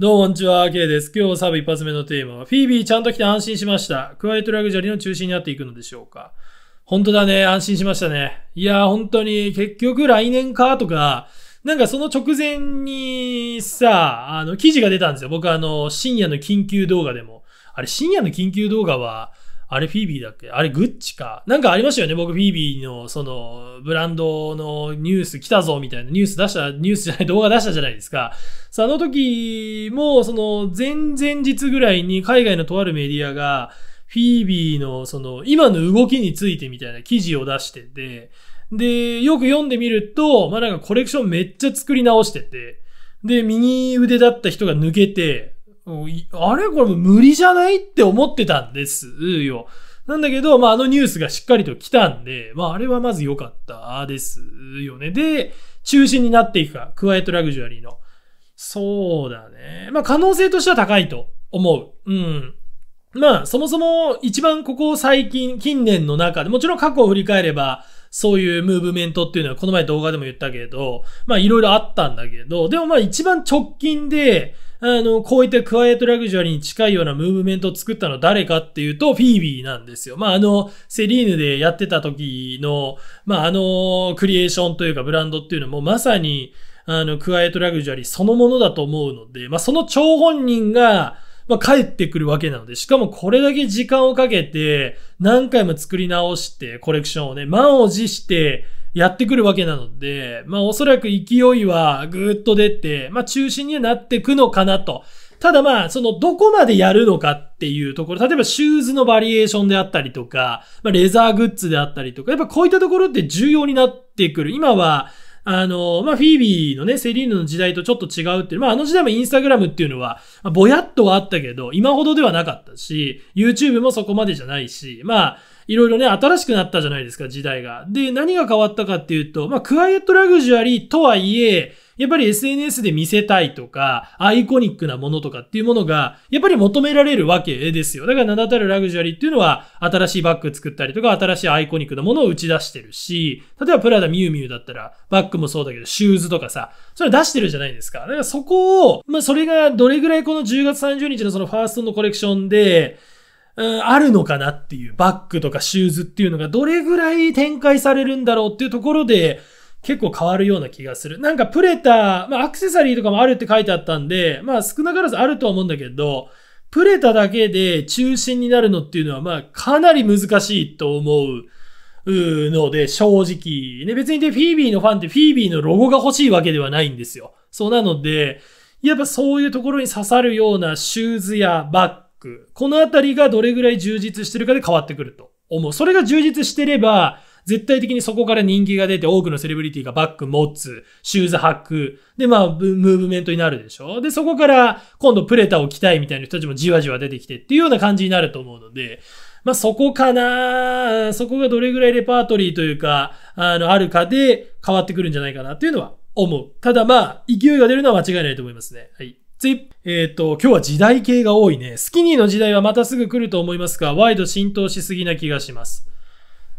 どうもこんにちは、K です。今日サブ一発目のテーマは、フィービーちゃんと来て安心しました。クワイエットラグジュアリーの中心になっていくのでしょうか。本当だね、安心しましたね。いや本当に、結局来年かとか、なんかその直前にさ、あの、記事が出たんですよ。僕あの、深夜の緊急動画でも。あれ、深夜の緊急動画は、あれフィービーだっけあれグッチか。なんかありましたよね。僕フィービーのそのブランドのニュース来たぞみたいなニュース出した、ニュースじゃない動画出したじゃないですか。その時もその前々日ぐらいに海外のとあるメディアがフィービーのその今の動きについてみたいな記事を出してて、で、よく読んでみると、まあ、なんかコレクションめっちゃ作り直してて、で、右腕だった人が抜けて、あれこれ無理じゃないって思ってたんですよ。なんだけど、まあ、あのニュースがしっかりと来たんで、まあ、あれはまず良かったですよね。で、中心になっていくか、クワイエットラグジュアリーの。そうだね。まあ、可能性としては高いと思う。うん。まあ、そもそも一番ここ最近、近年の中で、もちろん過去を振り返れば、そういうムーブメントっていうのはこの前動画でも言ったけど、まあいろいろあったんだけど、でもまあ一番直近で、あの、こういったクワイエットラグジュアリーに近いようなムーブメントを作ったの誰かっていうと、フィービーなんですよ。まあ、あの、セリーヌでやってた時の、まあ、あの、クリエーションというかブランドっていうのもまさに、あの、クワイエットラグジュアリーそのものだと思うので、まあ、その張本人が、まあ、帰ってくるわけなので、しかもこれだけ時間をかけて、何回も作り直して、コレクションをね、満を持して、やってくるわけなので、まあおそらく勢いはぐーっと出て、まあ中心にはなってくのかなと。ただまあ、そのどこまでやるのかっていうところ、例えばシューズのバリエーションであったりとか、まあレザーグッズであったりとか、やっぱこういったところって重要になってくる。今は、あの、まあ、フィービーのね、セリーヌの時代とちょっと違うっていう、まあ、あの時代もインスタグラムっていうのは、ぼやっとはあったけど、今ほどではなかったし、YouTube もそこまでじゃないし、まあ、いろいろね、新しくなったじゃないですか、時代が。で、何が変わったかっていうと、まあ、クワイエットラグジュアリーとはいえ、やっぱり SNS で見せたいとか、アイコニックなものとかっていうものが、やっぱり求められるわけですよ。だから名だたるラグジュアリーっていうのは、新しいバッグ作ったりとか、新しいアイコニックなものを打ち出してるし、例えばプラダミュウミュウだったら、バッグもそうだけど、シューズとかさ、それ出してるじゃないですか。だからそこを、まあそれがどれぐらいこの10月30日のそのファーストのコレクションで、あるのかなっていう、バッグとかシューズっていうのがどれぐらい展開されるんだろうっていうところで、結構変わるような気がする。なんかプレタ、まあアクセサリーとかもあるって書いてあったんで、まあ少なからずあるとは思うんだけど、プレタだけで中心になるのっていうのはまあかなり難しいと思うので、正直。ね、別にでフィービーのファンってフィービーのロゴが欲しいわけではないんですよ。そうなので、やっぱそういうところに刺さるようなシューズやバック、このあたりがどれぐらい充実してるかで変わってくると思う。それが充実してれば、絶対的にそこから人気が出て多くのセレブリティがバッグ持つ、シューズ履く、で、まあ、ムーブメントになるでしょで、そこから今度プレタを着たいみたいな人たちもじわじわ出てきてっていうような感じになると思うので、まあ、そこかなそこがどれぐらいレパートリーというか、あの、あるかで変わってくるんじゃないかなっていうのは思う。ただまあ、勢いが出るのは間違いないと思いますね。はい。次。えっ、ー、と、今日は時代系が多いね。スキニーの時代はまたすぐ来ると思いますが、ワイド浸透しすぎな気がします。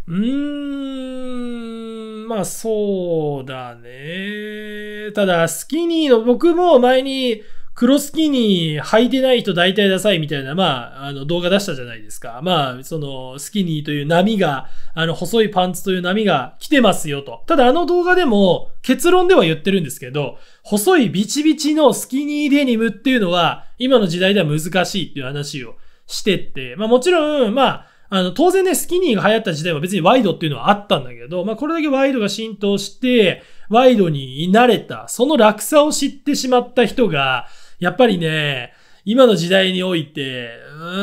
うーん、まあそうだね。ただ、スキニーの僕も前に、黒スキニー履いてない人大体ダサいみたいな、まあ、あの動画出したじゃないですか。まあ、そのスキニーという波が、あの細いパンツという波が来てますよと。ただあの動画でも結論では言ってるんですけど、細いビチビチのスキニーデニムっていうのは今の時代では難しいっていう話をしてって、まあもちろん、まあ、あの、当然ね、スキニーが流行った時代は別にワイドっていうのはあったんだけど、まあこれだけワイドが浸透して、ワイドに慣れた、その落差を知ってしまった人が、やっぱりね、今の時代において、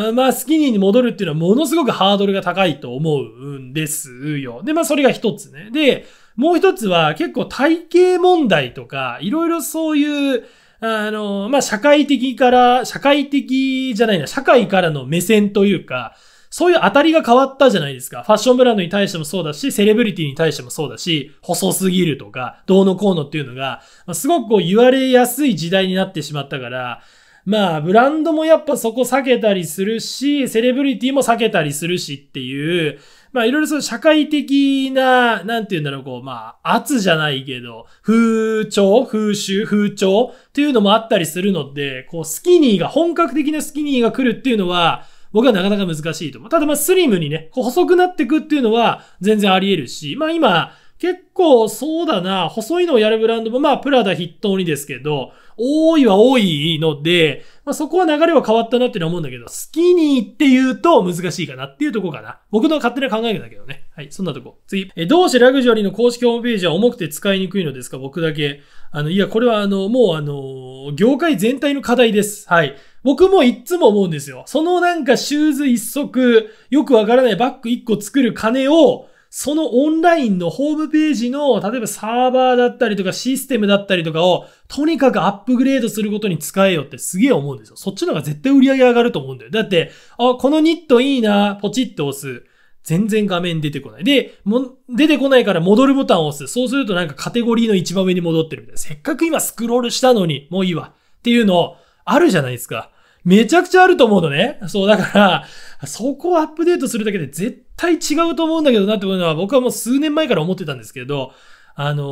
うん、まあ、スキニーに戻るっていうのはものすごくハードルが高いと思うんですよ。で、まあ、それが一つね。で、もう一つは結構体型問題とか、いろいろそういう、あの、まあ、社会的から、社会的じゃないな、社会からの目線というか、そういう当たりが変わったじゃないですか。ファッションブランドに対してもそうだし、セレブリティに対してもそうだし、細すぎるとか、どうのこうのっていうのが、すごくこう言われやすい時代になってしまったから、まあ、ブランドもやっぱそこ避けたりするし、セレブリティも避けたりするしっていう、まあ、いろいろその社会的な、なんて言うんだろう、こう、まあ、圧じゃないけど、風潮、風習、風潮っていうのもあったりするので、こう、スキニーが、本格的なスキニーが来るっていうのは、僕はなかなか難しいと思う。ただまあスリムにね、こう細くなっていくっていうのは全然あり得るし、まあ今、結構そうだな、細いのをやるブランドもまあプラダ筆頭にですけど、多いは多いので、まあそこは流れは変わったなっていうのは思うんだけど、スキニーって言うと難しいかなっていうとこかな。僕の勝手な考えだけどね。はい、そんなとこ。次。え、どうしてラグジュアリーの公式ホームページは重くて使いにくいのですか僕だけ。あの、いや、これはあの、もうあの、業界全体の課題です。はい。僕もいつも思うんですよ。そのなんかシューズ一足、よくわからないバッグ一個作る金を、そのオンラインのホームページの、例えばサーバーだったりとかシステムだったりとかを、とにかくアップグレードすることに使えよってすげえ思うんですよ。そっちの方が絶対売り上げ上がると思うんだよ。だって、あ、このニットいいな、ポチって押す。全然画面出てこない。で、も、出てこないから戻るボタンを押す。そうするとなんかカテゴリーの一番上に戻ってるみたいな。せっかく今スクロールしたのに、もういいわ。っていうの、あるじゃないですか。めちゃくちゃあると思うのね。そう、だから、そこをアップデートするだけで絶対違うと思うんだけどなって思うのは、僕はもう数年前から思ってたんですけど、あの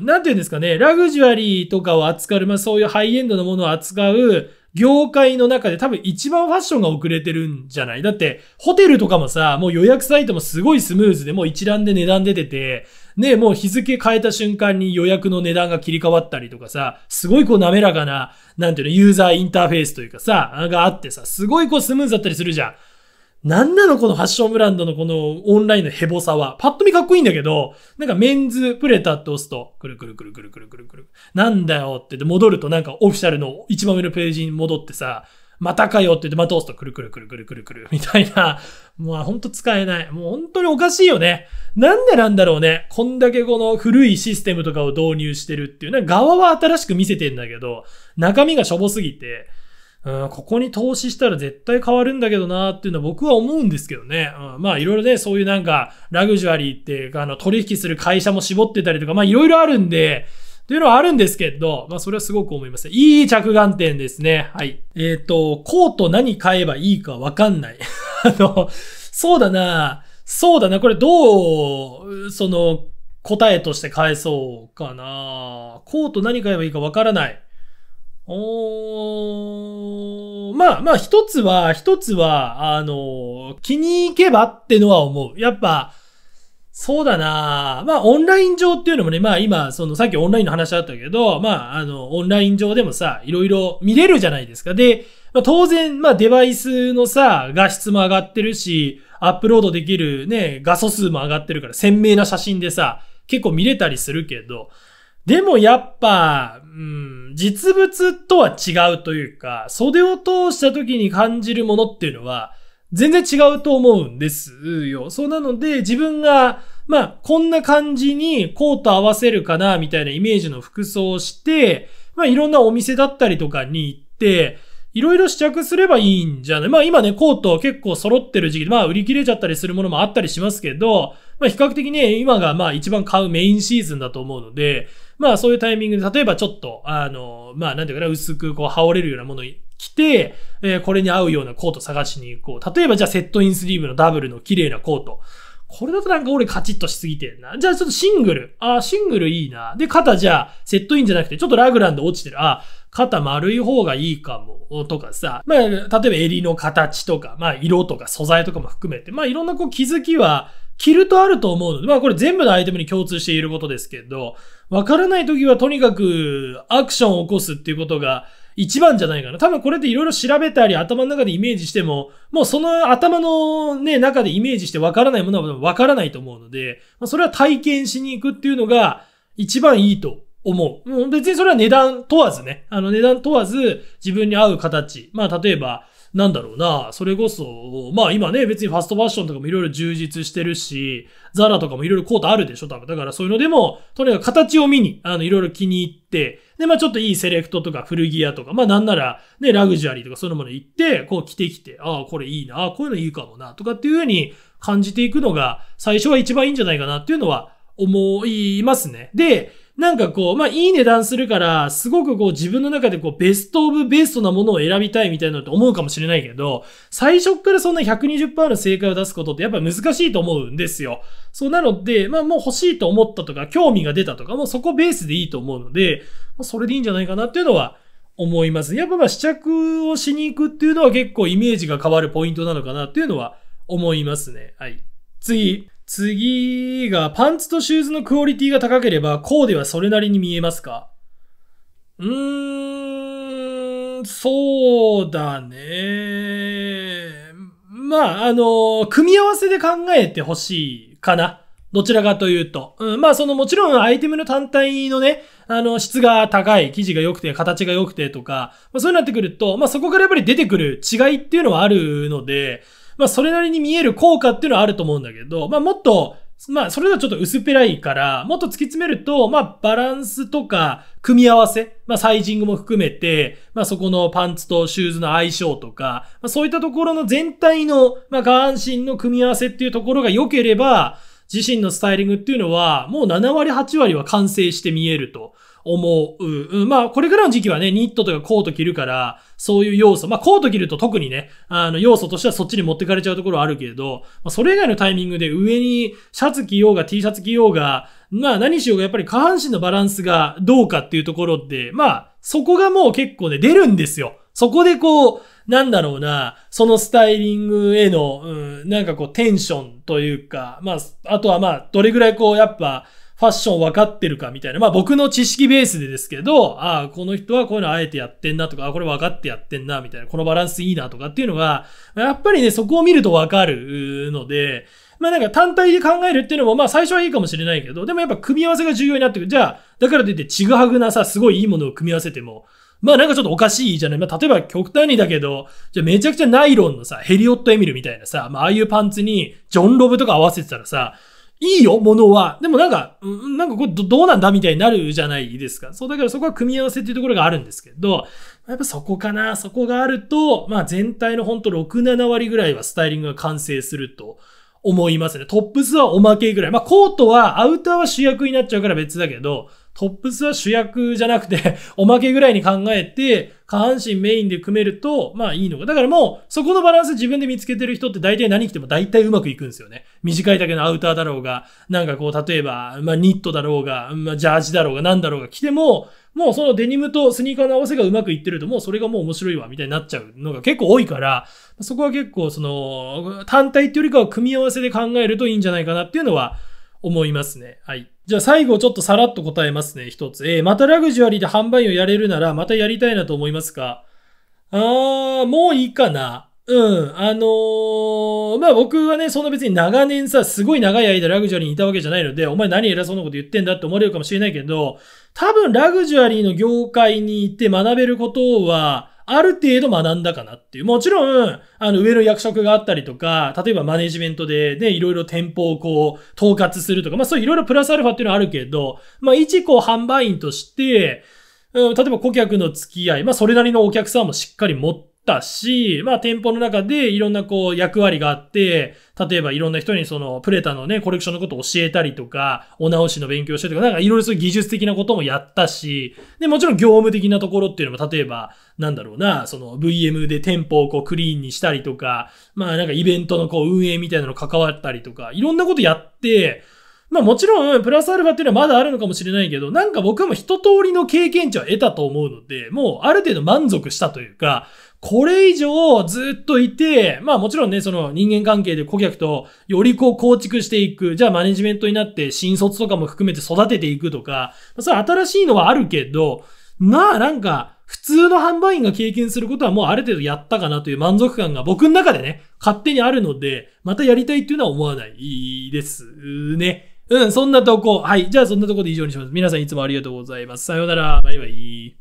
ー、なんて言うんですかね、ラグジュアリーとかを扱う、まあそういうハイエンドのものを扱う業界の中で多分一番ファッションが遅れてるんじゃないだって、ホテルとかもさ、もう予約サイトもすごいスムーズで、もう一覧で値段出てて、ね、え、もう日付変えた瞬間に予約の値段が切り替わったりとかさ、すごいこう滑らかな、なんていうの、ユーザーインターフェースというかさ、があってさ、すごいこうスムーズだったりするじゃん。なんなのこのファッションブランドのこのオンラインのヘボさは。パッと見かっこいいんだけど、なんかメンズプレタって押すと、くるくるくるくるくるくるくる。なんだよって言って戻るとなんかオフィシャルの一番上のページに戻ってさ、またかよって言って、また押すとくるくるくるくるくるくるみたいな、もうほんと使えない。もう本当におかしいよね。なんでなんだろうね。こんだけこの古いシステムとかを導入してるっていう。な側は新しく見せてんだけど、中身がしょぼすぎて、うん、ここに投資したら絶対変わるんだけどなーっていうのは僕は思うんですけどね。うん、まあいろいろね、そういうなんかラグジュアリーっていうか、あの取引する会社も絞ってたりとか、まあいろいろあるんで、うんというのはあるんですけど、まあそれはすごく思います。いい着眼点ですね。はい。えっ、ー、と、コート何買えばいいかわかんない。あの、そうだなそうだなこれどう、その、答えとして返そうかなコート何買えばいいかわからない。おー、まあまあ一つは、一つは、あの、気に行けばってのは思う。やっぱ、そうだなまあ、オンライン上っていうのもね、まあ今、そのさっきオンラインの話あったけど、まあ、あの、オンライン上でもさ、いろいろ見れるじゃないですか。で、まあ、当然、まあデバイスのさ、画質も上がってるし、アップロードできるね、画素数も上がってるから、鮮明な写真でさ、結構見れたりするけど、でもやっぱ、うん、実物とは違うというか、袖を通した時に感じるものっていうのは、全然違うと思うんですよ。そうなので、自分が、まあ、こんな感じにコート合わせるかな、みたいなイメージの服装をして、まあ、いろんなお店だったりとかに行って、いろいろ試着すればいいんじゃないまあ今ね、コート結構揃ってる時期で、まあ売り切れちゃったりするものもあったりしますけど、まあ比較的ね、今がまあ一番買うメインシーズンだと思うので、まあそういうタイミングで、例えばちょっと、あの、まあなんていうかな、薄くこう羽織れるようなもの来て、えー、これに合うようなコート探しに行こう。例えばじゃあセットインスリーブのダブルの綺麗なコート。これだとなんか俺カチッとしすぎてんな。じゃあちょっとシングル。あ、シングルいいな。で、肩じゃあセットインじゃなくてちょっとラグランド落ちてる。あ、肩丸い方がいいかも。とかさ。まあ、例えば襟の形とか、まあ色とか素材とかも含めて、まあいろんなこう気づきは、着るとあると思うので、まあこれ全部のアイテムに共通していることですけど、わからない時はとにかくアクションを起こすっていうことが、一番じゃないかな。多分これっていろいろ調べたり頭の中でイメージしても、もうその頭のね、中でイメージしてわからないものはわからないと思うので、まあ、それは体験しに行くっていうのが一番いいと思う。もう別にそれは値段問わずね。あの値段問わず自分に合う形。まあ例えば、なんだろうな、それこそ、まあ今ね、別にファストファッションとかもいろいろ充実してるし、ザラとかもいろいろコートあるでしょ、多分。だからそういうのでも、とにかく形を見に、あの、いろいろ気に入って、で、まあちょっといいセレクトとか古着屋とか、まあなんなら、ね、ラグジュアリーとかそういうもの行って、こう着てきて、ああ、これいいな、こういうのいいかもな、とかっていうふうに感じていくのが、最初は一番いいんじゃないかなっていうのは思いますね。で、なんかこう、まあ、いい値段するから、すごくこう自分の中でこう、ベストオブベストなものを選びたいみたいなのって思うかもしれないけど、最初からそんな120%の正解を出すことってやっぱ難しいと思うんですよ。そうなので、まあ、もう欲しいと思ったとか、興味が出たとか、もうそこベースでいいと思うので、まあ、それでいいんじゃないかなっていうのは、思います。やっぱまあ試着をしに行くっていうのは結構イメージが変わるポイントなのかなっていうのは思いますね。はい。次。次が、パンツとシューズのクオリティが高ければ、コーデはそれなりに見えますかうーん、そうだね。まあ、あの、組み合わせで考えてほしいかな。どちらかというと。うん、まあ、その、もちろんアイテムの単体のね、あの、質が高い、生地が良くて、形が良くてとか、まあ、そうなってくると、まあ、そこからやっぱり出てくる違いっていうのはあるので、まあ、それなりに見える効果っていうのはあると思うんだけど、まあ、もっと、まあ、それではちょっと薄っぺらいから、もっと突き詰めると、まあ、バランスとか、組み合わせ、まあ、サイジングも含めて、まあ、そこのパンツとシューズの相性とか、まあ、そういったところの全体の、まあ、下半身の組み合わせっていうところが良ければ、自身のスタイリングっていうのは、もう7割8割は完成して見えると。思う。まあ、これからの時期はね、ニットとかコート着るから、そういう要素。まあ、コート着ると特にね、あの、要素としてはそっちに持ってかれちゃうところはあるけれど、まあ、それ以外のタイミングで上にシャツ着ようが T シャツ着ようが、まあ、何しようがやっぱり下半身のバランスがどうかっていうところって、まあ、そこがもう結構ね、出るんですよ。そこでこう、なんだろうな、そのスタイリングへの、うん、なんかこうテンションというか、まあ、あとはまあ、どれぐらいこう、やっぱ、ファッション分かってるかみたいな。まあ僕の知識ベースでですけど、ああ、この人はこういうのあえてやってんなとか、あこれ分かってやってんなみたいな、このバランスいいなとかっていうのが、やっぱりね、そこを見ると分かるので、まあなんか単体で考えるっていうのもまあ最初はいいかもしれないけど、でもやっぱ組み合わせが重要になってくる。じゃあ、だからといってちぐはぐなさ、すごいいいものを組み合わせても、まあなんかちょっとおかしいじゃない。まあ例えば極端にだけど、じゃあめちゃくちゃナイロンのさ、ヘリオット・エミルみたいなさ、まあああいうパンツにジョン・ロブとか合わせてたらさ、いいよ、ものは。でもなんか、なんかこれどうなんだみたいになるじゃないですか。そう、だからそこは組み合わせっていうところがあるんですけど、やっぱそこかな。そこがあると、まあ全体のほんと6、7割ぐらいはスタイリングが完成すると思いますね。トップスはおまけぐらい。まあコートはアウターは主役になっちゃうから別だけど、トップスは主役じゃなくて おまけぐらいに考えて、下半身メインで組めると、まあいいのか。だからもう、そこのバランス自分で見つけてる人って大体何着ても大体うまくいくんですよね。短いだけのアウターだろうが、なんかこう、例えば、まあニットだろうが、まあジャージだろうが、なんだろうが着ても、もうそのデニムとスニーカーの合わせがうまくいってると、もうそれがもう面白いわ、みたいになっちゃうのが結構多いから、そこは結構その、単体っていうよりかは組み合わせで考えるといいんじゃないかなっていうのは思いますね。はい。じゃあ最後ちょっとさらっと答えますね、一つ。えー、またラグジュアリーで販売をやれるなら、またやりたいなと思いますかあー、もういいかな。うん。あのー、まあ、僕はね、その別に長年さ、すごい長い間ラグジュアリーにいたわけじゃないので、お前何偉そうなこと言ってんだって思われるかもしれないけど、多分ラグジュアリーの業界に行って学べることは、ある程度学んだかなっていう。もちろん、あの、上の役職があったりとか、例えばマネジメントで、ね、いろいろ店舗をこう、統括するとか、まあそういうろいろプラスアルファっていうのはあるけど、まあ一個販売員として、うん、例えば顧客の付き合い、まあそれなりのお客さんもしっかり持って、ったし、まあ店舗の中でいろんなこう役割があって、例えばいろんな人にそのプレタのね、コレクションのことを教えたりとか、お直しの勉強してとか、なんかいろいろそういう技術的なこともやったし、で、もちろん業務的なところっていうのも、例えば、なんだろうな、その VM で店舗をこうクリーンにしたりとか、まあなんかイベントのこう運営みたいなの関わったりとか、いろんなことやって、まあもちろん、プラスアルファっていうのはまだあるのかもしれないけど、なんか僕も一通りの経験値は得たと思うので、もうある程度満足したというか、これ以上ずっといて、まあもちろんね、その人間関係で顧客とよりこう構築していく、じゃあマネジメントになって新卒とかも含めて育てていくとか、それ新しいのはあるけど、まあなんか、普通の販売員が経験することはもうある程度やったかなという満足感が僕の中でね、勝手にあるので、またやりたいっていうのは思わないですね。うん、そんなとこ。はい。じゃあそんなとこで以上にします。皆さんいつもありがとうございます。さようなら。バイバイ。